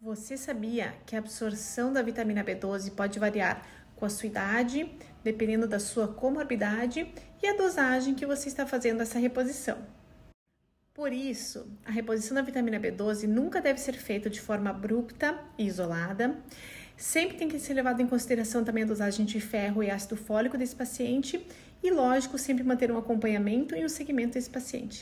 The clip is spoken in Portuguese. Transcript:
Você sabia que a absorção da vitamina B12 pode variar com a sua idade, dependendo da sua comorbidade e a dosagem que você está fazendo essa reposição? Por isso, a reposição da vitamina B12 nunca deve ser feita de forma abrupta e isolada. Sempre tem que ser levado em consideração também a dosagem de ferro e ácido fólico desse paciente e, lógico, sempre manter um acompanhamento e um seguimento desse paciente.